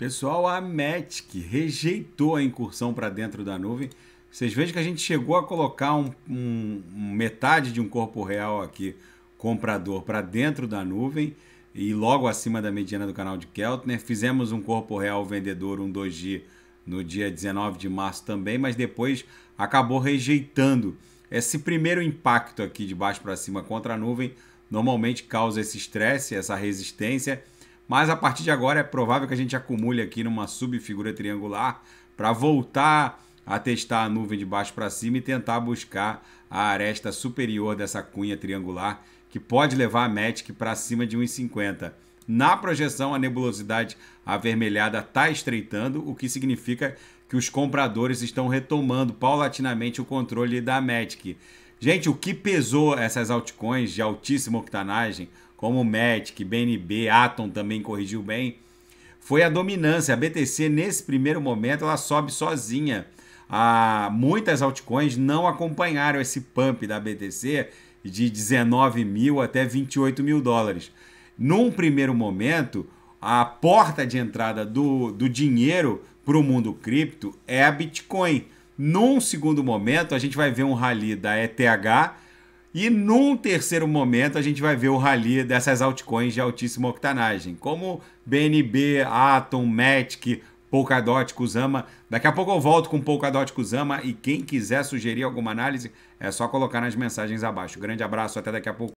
Pessoal, a Matic rejeitou a incursão para dentro da nuvem. Vocês vejam que a gente chegou a colocar um, um metade de um corpo real aqui, comprador, para dentro da nuvem e logo acima da mediana do canal de Keltner. Fizemos um corpo real vendedor, um 2G, no dia 19 de março também, mas depois acabou rejeitando. Esse primeiro impacto aqui de baixo para cima contra a nuvem normalmente causa esse estresse, essa resistência mas a partir de agora é provável que a gente acumule aqui numa subfigura triangular para voltar a testar a nuvem de baixo para cima e tentar buscar a aresta superior dessa cunha triangular que pode levar a METIC para cima de 1,50. Na projeção, a nebulosidade avermelhada está estreitando, o que significa que os compradores estão retomando paulatinamente o controle da METIC. Gente, o que pesou essas altcoins de altíssima octanagem, como Matic, BNB, Atom também corrigiu bem, foi a dominância. A BTC, nesse primeiro momento, ela sobe sozinha. Ah, muitas altcoins não acompanharam esse pump da BTC de 19 mil até 28 mil dólares. Num primeiro momento, a porta de entrada do, do dinheiro para o mundo cripto é a Bitcoin. Num segundo momento, a gente vai ver um rally da ETH. E num terceiro momento, a gente vai ver o rally dessas altcoins de altíssima octanagem, como BNB, Atom, Matic, Polkadot, Kusama. Daqui a pouco eu volto com Polkadot, Kusama. E quem quiser sugerir alguma análise, é só colocar nas mensagens abaixo. Grande abraço, até daqui a pouco.